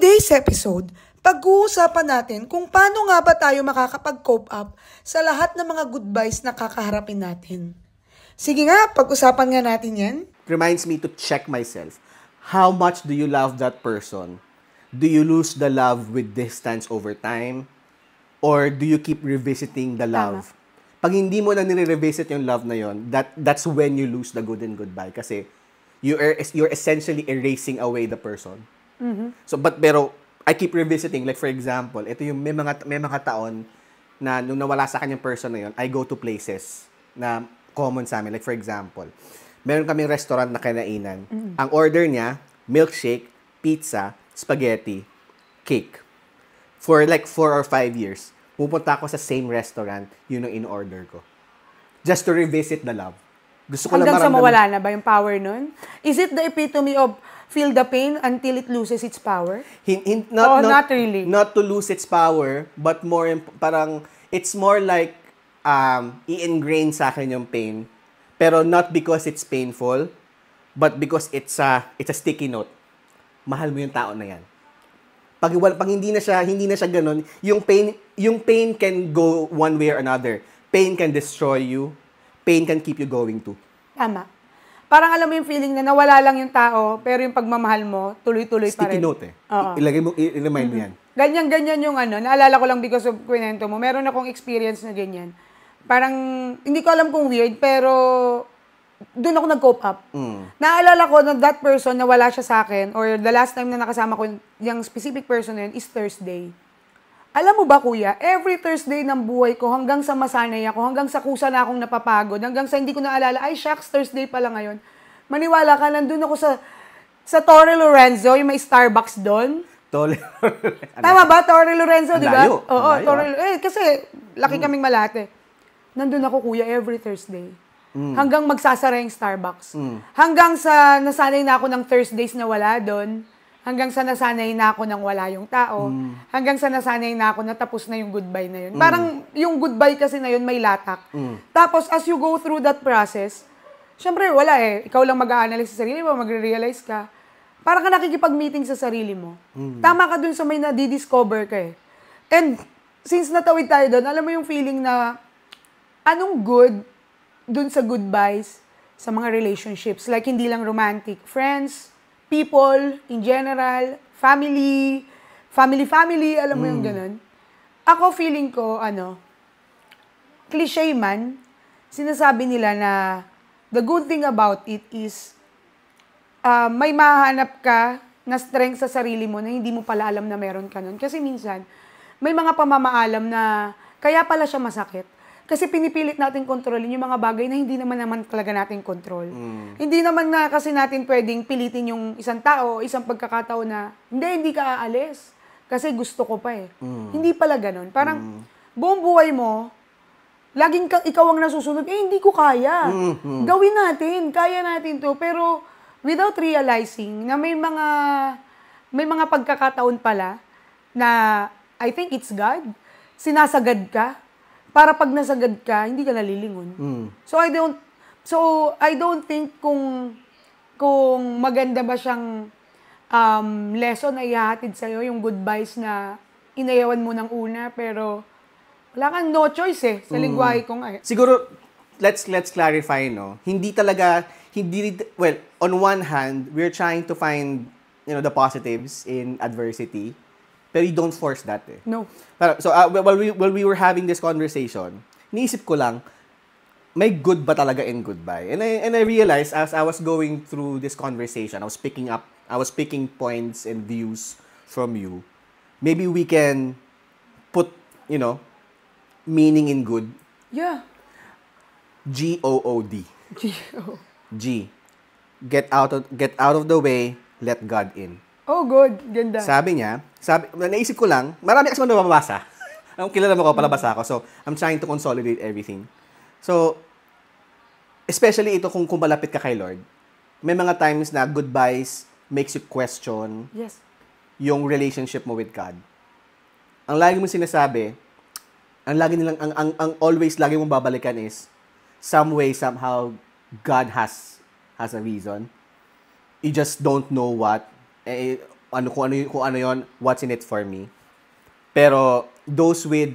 today's episode, pag-uusapan natin kung paano nga ba tayo makakapag-cope up sa lahat ng mga goodbyes na kakaharapin natin. Sige nga, pag-usapan nga natin yan. Reminds me to check myself. How much do you love that person? Do you lose the love with distance over time? Or do you keep revisiting the love? Tama. Pag hindi mo na nire-revisit yung love na yon, that, that's when you lose the good and goodbye. Kasi you are, you're essentially erasing away the person. Mm-hmm. So, but pero, I keep revisiting. Like, for example, ito yung may mga, may mga taon na nung nawala sa kanya yung person na yun, I go to places na common sa amin. Like, for example, meron kaming restaurant na kinainan. Mm-hmm. Ang order niya, milkshake, pizza, spaghetti, cake. For like four or five years, pupunta ako sa same restaurant, yun ang in-order ko. Just to revisit the love. Gusto ko Hanggang lang maramdaman. sa mawala na ba yung power nun? Is it the epitome of feel the pain until it loses its power? Hin, hin, not, oh, not, not really. Not to lose its power, but more, parang, it's more like, um, i-ingrain sa akin yung pain. Pero not because it's painful, but because it's a, it's a sticky note. Mahal mo yung tao na yan. Pag, pag hindi na siya, hindi na siya ganun, yung pain, yung pain can go one way or another. Pain can destroy you pain can keep you going too. Tama. Parang alam mo yung feeling na nawala lang yung tao, pero yung pagmamahal mo, tuloy-tuloy pa rin. Sticky note eh. Ilagay mo, i-remind mm-hmm. mo yan. Ganyan-ganyan yung ano, naalala ko lang because of kwento mo, meron akong experience na ganyan. Parang, hindi ko alam kung weird, pero doon ako nag-cope up. Mm. Naalala ko na that person na wala siya sa akin or the last time na nakasama ko yung specific person na yun is Thursday. Alam mo ba kuya, every Thursday ng buhay ko hanggang sa masanay ako, hanggang sa kusa na akong napapagod, hanggang sa hindi ko naalala, ay shucks, Thursday pala ngayon. Maniwala ka, nandun ako sa, sa Torre Lorenzo, yung may Starbucks doon. Torre Tama ba? Torre Lorenzo, di ba? Oo, oh, ah. Torre Eh, kasi laki mm. kaming malate. Nandun ako kuya every Thursday. Mm. Hanggang magsasara yung Starbucks. Mm. Hanggang sa nasanay na ako ng Thursdays na wala doon hanggang sa nasanay na ako nang wala yung tao, mm. hanggang sa nasanay na ako na tapos na yung goodbye na yun. Mm. Parang yung goodbye kasi na yun may latak. Mm. Tapos as you go through that process, syempre wala eh. Ikaw lang mag-a-analyze sa sarili mo, magre-realize ka. Parang ka nakikipag-meeting sa sarili mo. Mm. Tama ka dun sa may nadidiscover ka eh. And since natawid tayo doon, alam mo yung feeling na anong good dun sa goodbyes sa mga relationships. Like hindi lang romantic, friends, people in general, family, family-family, alam mo mm. yung ganun. Ako feeling ko, ano, cliche man, sinasabi nila na the good thing about it is uh, may mahanap ka na strength sa sarili mo na hindi mo pala alam na meron ka nun. Kasi minsan, may mga pamamaalam na kaya pala siya masakit kasi pinipilit natin kontrolin yung mga bagay na hindi naman naman talaga natin control. Mm. Hindi naman na kasi natin pwedeng pilitin yung isang tao, isang pagkakataon na, hindi, hindi ka aalis. Kasi gusto ko pa eh. Mm. Hindi pala ganun. Parang mm. buong buhay mo, laging kang, ikaw ang nasusunod, eh hindi ko kaya. Mm-hmm. Gawin natin, kaya natin to. Pero without realizing na may mga, may mga pagkakataon pala na I think it's God, sinasagad ka para pag nasagad ka, hindi ka nalilingon. Mm. So I don't so I don't think kung kung maganda ba siyang um, lesson na ihahatid iyo yung goodbyes na inayawan mo ng una, pero wala kang no choice eh sa mm. kong ay. Eh. Siguro, let's let's clarify, no? Hindi talaga, hindi, well, on one hand, we're trying to find, you know, the positives in adversity. Pero you don't force that eh. No. Pero, so, uh, ah, while, we, while we were having this conversation, niisip ko lang, may good ba talaga goodbye? And I, and I realized as I was going through this conversation, I was picking up, I was picking points and views from you. Maybe we can put, you know, meaning in good. Yeah. G O O D. G O. G. Get out of get out of the way. Let God in. Oh, good. Ganda. Sabi niya, sabi, naisip ko lang, marami kasi mababasa. Ang kilala mo ko, palabasa ako. So, I'm trying to consolidate everything. So, especially ito kung kumalapit ka kay Lord, may mga times na goodbyes makes you question yes. yung relationship mo with God. Ang lagi mong sinasabi, ang lagi nilang, ang, ang, ang always lagi mong babalikan is, some way, somehow, God has has a reason. You just don't know what eh, ano kung ano kung ano yon what's in it for me pero those with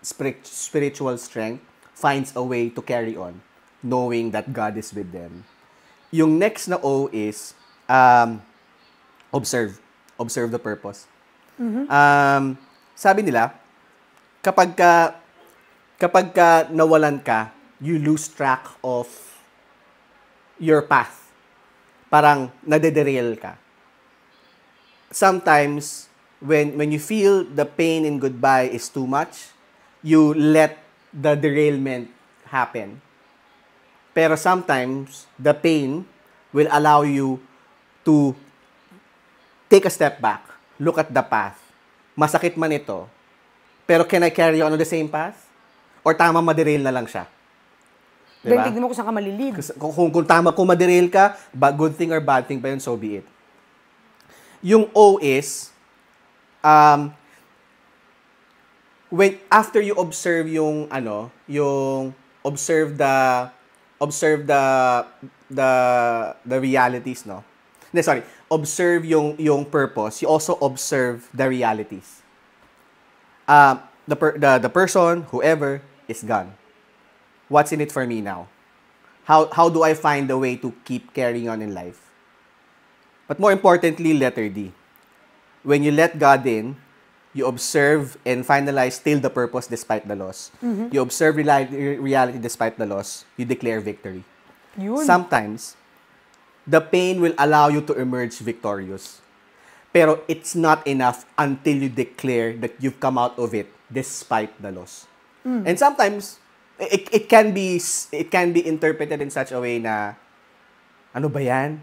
spirit, spiritual strength finds a way to carry on knowing that God is with them yung next na O is um, observe observe the purpose mm-hmm. um, sabi nila kapag ka kapag ka nawalan ka you lose track of your path parang nadederail ka sometimes when when you feel the pain in goodbye is too much, you let the derailment happen. Pero sometimes the pain will allow you to take a step back, look at the path. Masakit man ito, pero can I carry on on the same path? Or tama ma-derail na lang siya? Diba? Then tignan mo kung saan ka malilid. Kung, kung, kung tama kung maderail ka, good thing or bad thing pa yun, so be it. Yung O is, um, when, after you observe yung, ano, yung, observe the, observe the, the, the realities, no? No, sorry. Observe yung, yung purpose. You also observe the realities. Um, the, per, the, the person, whoever, is gone. What's in it for me now? How, how do I find a way to keep carrying on in life? But more importantly, letter D. When you let God in, you observe and finalize still the purpose despite the loss. Mm-hmm. You observe reality despite the loss. You declare victory. Yun. Sometimes, the pain will allow you to emerge victorious. Pero it's not enough until you declare that you've come out of it despite the loss. Mm. And sometimes, it, it can be it can be interpreted in such a way na ano ba yan?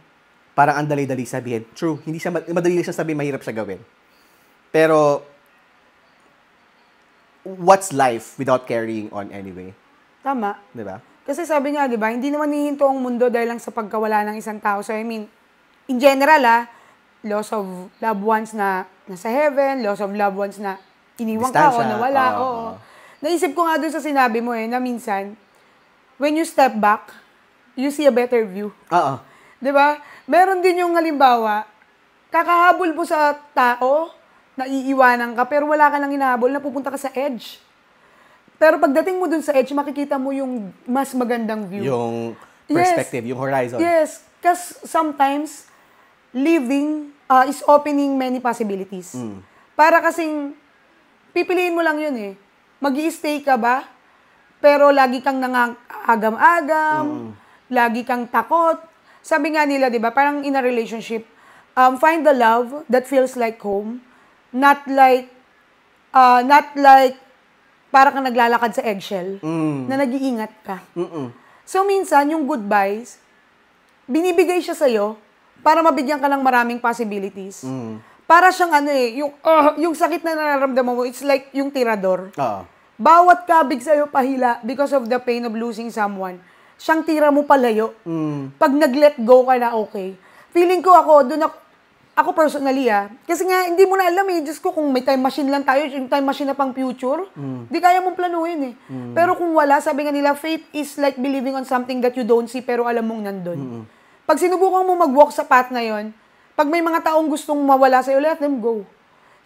parang ang dali-dali sabihin. True, hindi siya, madali siya sabihin, mahirap siya gawin. Pero, what's life without carrying on anyway? Tama. Di ba? Kasi sabi nga, di ba, hindi naman hihinto ang mundo dahil lang sa pagkawala ng isang tao. So, I mean, in general, ah, loss of loved ones na nasa heaven, loss of loved ones na iniwan ka o nawala. Oh, oo. Oh. Naisip ko nga doon sa sinabi mo eh, na minsan, when you step back, you see a better view. Oo. 'Di ba? Meron din yung halimbawa, kakahabol mo sa tao, naiiwanan ka, pero wala ka nang hinahabol, napupunta ka sa edge. Pero pagdating mo dun sa edge, makikita mo yung mas magandang view. Yung perspective, yes. yung horizon. Yes, because sometimes living uh, is opening many possibilities. Mm. Para kasing pipiliin mo lang yun eh. mag stay ka ba? Pero lagi kang nangagam-agam, mm. lagi kang takot, sabi nga nila, di ba, parang in a relationship, um, find the love that feels like home, not like, uh, not like, para kang naglalakad sa eggshell, mm. na nag-iingat ka. Mm-mm. So, minsan, yung goodbyes, binibigay siya sa'yo para mabigyan ka ng maraming possibilities. Mm. Para siyang ano eh, yung, uh, yung sakit na nararamdaman mo, it's like yung tirador. Uh. Bawat kabig sa'yo pahila because of the pain of losing someone siyang tira mo palayo. Mm. Pag nag-let go ka na, okay. Feeling ko ako, doon ako, ako personally ah, kasi nga hindi mo na alam eh, Diyos ko, kung may time machine lang tayo, yung time machine na pang future, mm. kaya mong planuhin eh. Mm. Pero kung wala, sabi nga nila, faith is like believing on something that you don't see pero alam mong nandun. Mm. Pag sinubukan mo mag-walk sa path na yon, pag may mga taong gustong mawala sa'yo, let them go.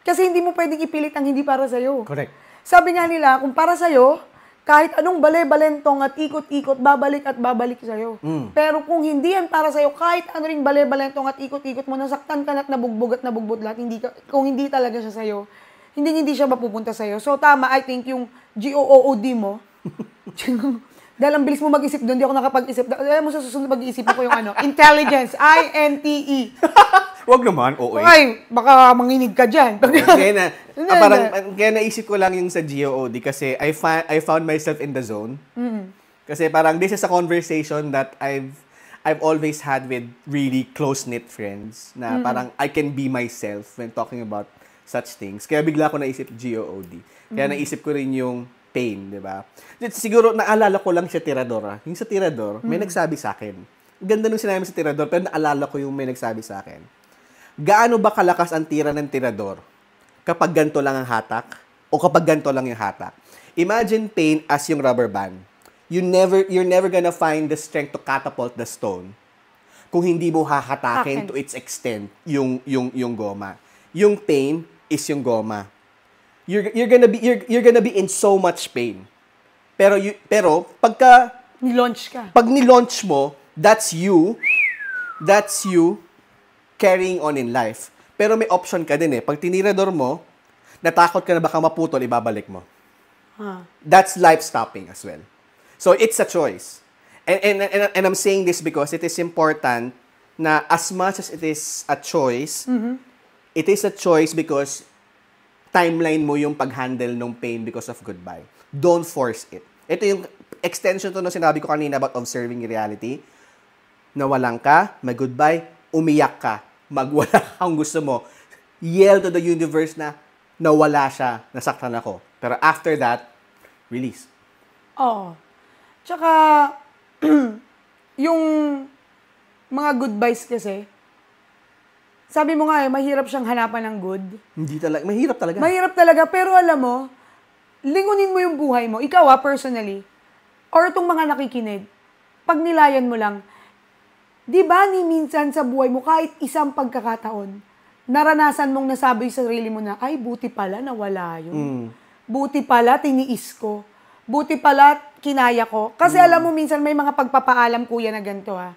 Kasi hindi mo pwedeng ipilit ang hindi para sa'yo. Correct. Sabi nga nila, kung para sa'yo, kahit anong bale-balentong at ikot-ikot, babalik at babalik sa'yo. Mm. Pero kung hindi yan para sa'yo, kahit ano rin bale-balentong at ikot-ikot mo, nasaktan ka na at nabugbog at nabugbog lahat, hindi ka, kung hindi talaga siya sa'yo, hindi hindi siya mapupunta sa'yo. So tama, I think yung GOOD mo, Dahil ang bilis mo mag-isip doon, di ako nakapag-isip. Alam mo, sa susunod mag-iisip ko yung ano, intelligence, I-N-T-E. Wag naman, oo. Eh. Ay, baka manginig ka dyan. Okay, na, ah, parang, ah, kaya naisip ko lang yung sa GOD kasi I, fi- I found myself in the zone. Mm. Kasi parang this is a conversation that I've I've always had with really close-knit friends na mm. parang I can be myself when talking about such things. Kaya bigla ko naisip GOD. Kaya mm. naisip ko rin yung pain, di ba? Siguro, naalala ko lang siya Tirador. Ah. Yung sa Tirador, mm. may nagsabi sa akin. Ganda nung sinabi sa Tirador, pero naalala ko yung may nagsabi sa akin. Gaano ba kalakas ang tira ng Tirador? Kapag ganto lang ang hatak? O kapag ganto lang yung hatak? Imagine pain as yung rubber band. You never, you're never gonna find the strength to catapult the stone kung hindi mo hahatakin Haken. to its extent yung, yung, yung goma. Yung pain is yung goma you're you're gonna be you're, you're gonna be in so much pain. Pero you, pero pagka ni-launch ka. Pag ni-launch mo, that's you. That's you carrying on in life. Pero may option ka din eh. Pag tinirador mo, natakot ka na baka maputol, ibabalik mo. Huh. Ah. That's life stopping as well. So it's a choice. And, and, and, and I'm saying this because it is important na as much as it is a choice, mm-hmm. it is a choice because timeline mo yung pag-handle ng pain because of goodbye. Don't force it. Ito yung extension to na sinabi ko kanina about observing reality. Nawalan ka, may goodbye, umiyak ka, magwala ka kung gusto mo. Yell to the universe na nawala siya, nasaktan ako. Pero after that, release. Oh. Tsaka, yung mga goodbyes kasi, sabi mo nga eh, mahirap siyang hanapan ng good. Hindi talaga. Mahirap talaga. Mahirap talaga. Pero alam mo, lingunin mo yung buhay mo. Ikaw ah, personally. Or itong mga nakikinig. Pag nilayan mo lang, di ba ni minsan sa buhay mo, kahit isang pagkakataon, naranasan mong nasabi sa sarili mo na, ay, buti pala nawala yun. Mm. Buti pala tiniis ko. Buti pala kinaya ko. Kasi mm. alam mo, minsan may mga pagpapaalam kuya na ganito ah.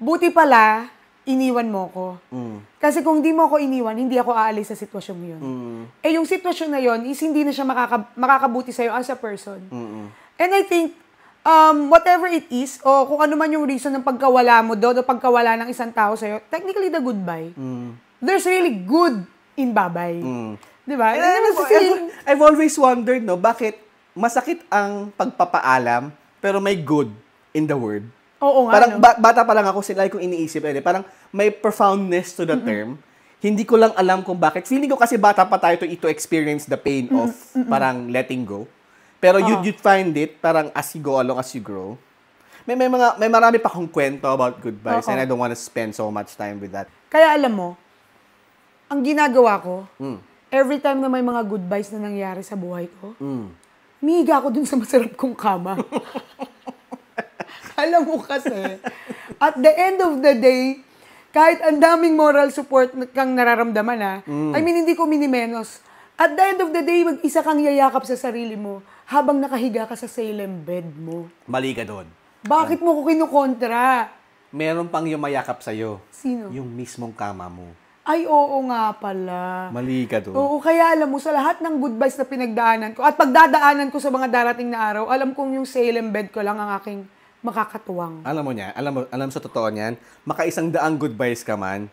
Buti pala, iniwan mo ko. Mm. Kasi kung hindi mo ko iniwan, hindi ako aalis sa sitwasyon yun. Mm. Eh yung sitwasyon na yun, is hindi na siya makaka- makakabuti sa'yo as a person. Mm-mm. And I think, um, whatever it is, o kung ano man yung reason ng pagkawala mo doon o pagkawala ng isang tao sa'yo, technically the goodbye. Mm. There's really good in babay. Mm. Di ba? And, and, I've, I've, I've always wondered, no, bakit masakit ang pagpapaalam pero may good in the word? Oo nga. Parang no? ba- bata pa lang ako, sila kong iniisip. Eh, parang may profoundness to the mm-hmm. term. Hindi ko lang alam kung bakit. Feeling ko kasi bata pa tayo to, eh, to experience the pain mm-hmm. of parang letting go. Pero uh-huh. you you'd find it parang as you go along, as you grow. May, may, mga, may marami pa akong kwento about goodbyes uh-huh. and I don't want to spend so much time with that. Kaya alam mo, ang ginagawa ko, mm. every time na may mga goodbyes na nangyari sa buhay ko, mm. umihiga ako dun sa masarap kong kama. Alam mo kasi, at the end of the day, kahit ang daming moral support kang nararamdaman ha, mm. I mean, hindi ko minimenos. At the end of the day, mag-isa kang yayakap sa sarili mo habang nakahiga ka sa Salem bed mo. Mali ka doon. Bakit mo ko kinukontra? Meron pang yumayakap sa'yo. Sino? Yung mismong kama mo. Ay, oo nga pala. Mali ka doon. Oo, kaya alam mo, sa lahat ng good vibes na pinagdaanan ko at pagdadaanan ko sa mga darating na araw, alam kong yung Salem bed ko lang ang aking makakatuwang. Alam mo niya, alam mo, alam sa totoo niyan, makaisang daang goodbyes ka man,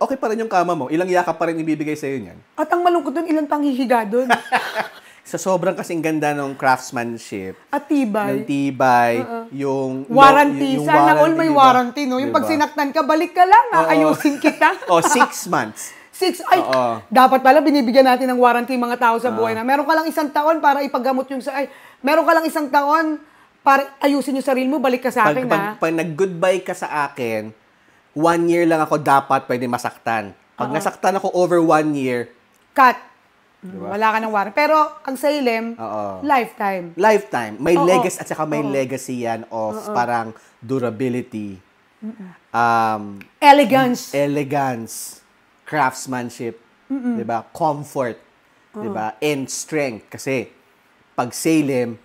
okay pa rin yung kama mo. Ilang yakap pa rin ibibigay sa'yo niyan. At ang malungkot doon, ilang panghihiga doon. sa sobrang kasing ganda ng craftsmanship. At tibay. Ng tibay. Uh-uh. Yung, warranty. yung, yung Sana warranty, all may diba? warranty, no? Yung diba? pag sinaktan ka, balik ka lang. Uh-oh. Ayusin kita. o, oh, six months. Six, ay, Uh-oh. dapat pala binibigyan natin ng warranty mga tao sa ah. buhay Uh-oh. na. Meron ka lang isang taon para ipagamot yung sa, ay, meron ka lang isang taon para ayusin yung sarili mo, balik ka sa akin, pag, ha? Pag, pag nag-goodbye ka sa akin, one year lang ako dapat pwede masaktan. Pag uh-huh. nasaktan ako over one year, cut. Diba? Wala ka ng warrant. Pero ang sa ilem, Uh-oh. lifetime. Lifetime. May Uh-oh. legacy at saka may Uh-oh. legacy yan of Uh-oh. parang durability. Um, elegance. Elegance. Craftsmanship. Uh-uh. 'Di ba? Comfort. Uh-huh. 'Di ba? And strength kasi pag Salem,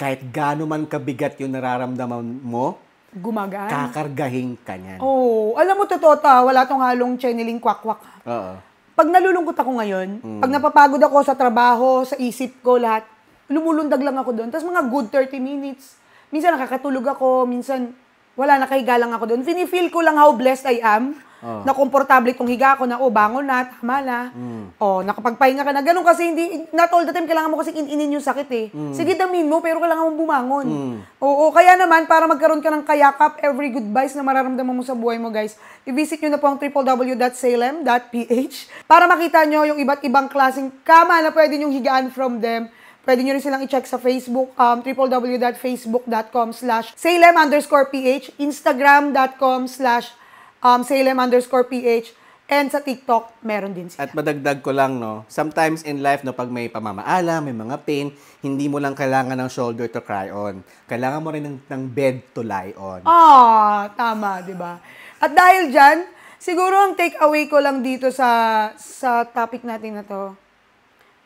kahit gaano man kabigat yung nararamdaman mo, gumagaan. Kakargahin ka niyan. Oo. Oh, alam mo, totoo ta, wala tong halong channeling kwak-kwak. Oo. Pag nalulungkot ako ngayon, mm. pag napapagod ako sa trabaho, sa isip ko, lahat, lumulundag lang ako doon. Tapos mga good 30 minutes. Minsan nakakatulog ako, minsan wala, nakahiga lang ako doon. fini ko lang how blessed I am Oh. Na komportable itong higa ko na, oh, bangon na, tama na. Mm. Oh, nakapagpahinga ka na. Ganun kasi hindi, not all the time, kailangan mo kasi ininin yung sakit eh. Mm. Sige, damin mo, pero kailangan mong bumangon. Mm. Oo, kaya naman, para magkaroon ka ng kayakap, every good vibes na mararamdaman mo sa buhay mo, guys, i-visit nyo na po ang www.salem.ph para makita nyo yung iba't ibang klaseng kama na pwede nyong higaan from them. Pwede nyo rin silang i-check sa Facebook, um, www.facebook.com slash salem underscore ph, instagram.com slash um, Salem underscore PH. And sa TikTok, meron din siya. At madagdag ko lang, no? Sometimes in life, no, pag may pamamaala, may mga pain, hindi mo lang kailangan ng shoulder to cry on. Kailangan mo rin ng, ng bed to lie on. Ah, tama, di ba? At dahil dyan, siguro ang take away ko lang dito sa, sa topic natin na to,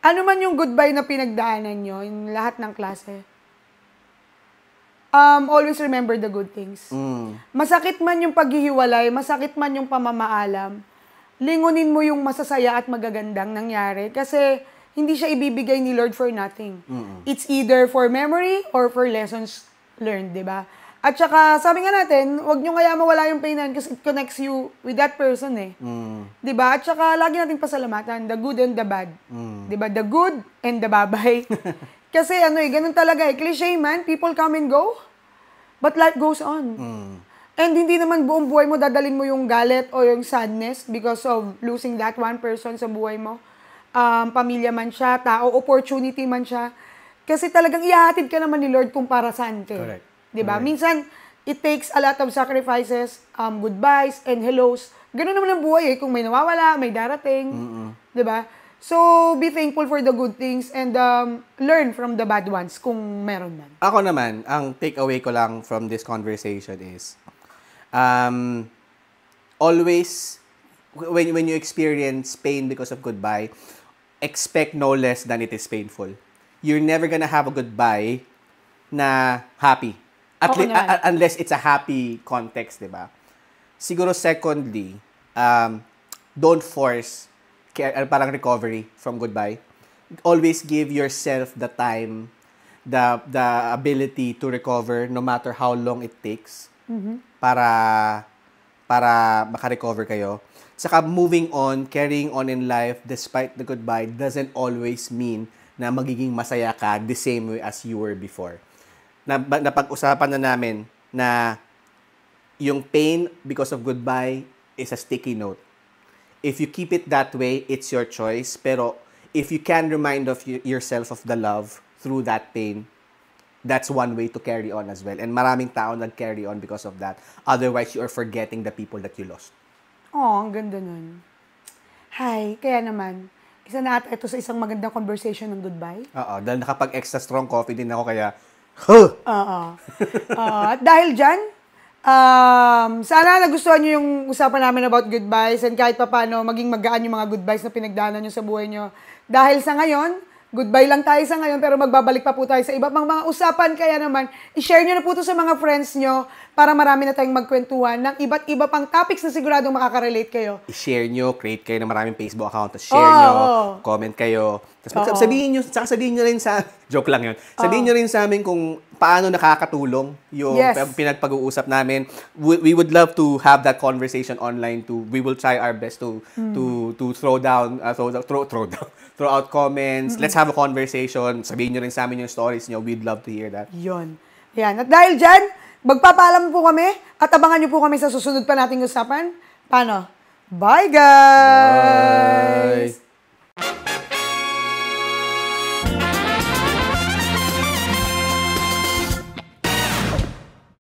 ano man yung goodbye na pinagdaanan nyo, yung lahat ng klase, um, always remember the good things. Mm. Masakit man yung paghihiwalay, masakit man yung pamamaalam, lingunin mo yung masasaya at magagandang nangyari kasi hindi siya ibibigay ni Lord for nothing. Mm-mm. It's either for memory or for lessons learned, di ba? At saka, sabi nga natin, wag nyo kaya mawala yung pain kasi it connects you with that person eh. Mm. ba diba? At saka, lagi natin pasalamatan, the good and the bad. Mm. ba diba? The good and the babay. Kasi ano eh, ganun talaga eh. Cliche man, people come and go. But life goes on. Mm. And hindi naman buong buhay mo dadalin mo yung galit o yung sadness because of losing that one person sa buhay mo. Um, pamilya man siya, tao, opportunity man siya. Kasi talagang ihahatid ka naman ni Lord kung para saan ka. Eh. Correct. Diba? Correct. Minsan, it takes a lot of sacrifices, um, goodbyes, and hellos. Ganun naman ang buhay eh. Kung may nawawala, may darating. mm Di ba? So, be thankful for the good things and um, learn from the bad ones kung meron man. Ako naman, ang takeaway ko lang from this conversation is, um, always, when, when you experience pain because of goodbye, expect no less than it is painful. You're never gonna have a goodbye na happy. At li- a- unless it's a happy context, di ba? Siguro secondly, um, don't force Ah, parang recovery from goodbye. Always give yourself the time, the the ability to recover no matter how long it takes mm-hmm. para para makarecover kayo. Saka moving on, carrying on in life despite the goodbye doesn't always mean na magiging masaya ka the same way as you were before. Na, napag-usapan na namin na yung pain because of goodbye is a sticky note if you keep it that way, it's your choice. Pero if you can remind of yourself of the love through that pain, that's one way to carry on as well. And maraming tao nag-carry on because of that. Otherwise, you are forgetting the people that you lost. Oh, ang ganda nun. Hi, kaya naman, isa na ata ito sa isang magandang conversation ng goodbye. Oo, dahil nakapag-extra strong coffee din ako kaya, huh! Oo. Uh, dahil dyan, Um, sana nagustuhan nyo yung usapan namin about goodbyes and kahit pa paano maging magaan yung mga goodbyes na pinagdaanan nyo sa buhay nyo. Dahil sa ngayon, goodbye lang tayo sa ngayon pero magbabalik pa po tayo sa iba pang mga usapan. Kaya naman, i-share nyo na po to sa mga friends nyo para marami na tayong magkwentuhan ng iba't iba pang topics na siguradong makaka-relate kayo. I-share nyo, create kayo ng maraming Facebook account, share oh, nyo, oh. comment kayo. Tapos oh, sabihin nyo, saka sabihin nyo rin sa, joke lang yun, sabihin oh. nyo rin sa amin kung paano nakakatulong yung yes. pinagpag-uusap namin. We, we would love to have that conversation online to We will try our best to mm. to to throw down uh, throw, throw throw down throw out comments. Mm-mm. Let's have a conversation. Sabihin niyo rin sa amin yung stories niyo. We'd love to hear that. Yon. Yan. At dahil diyan, magpapaalam po kami at abangan niyo po kami sa susunod pa nating usapan. Paano? Bye guys. Bye.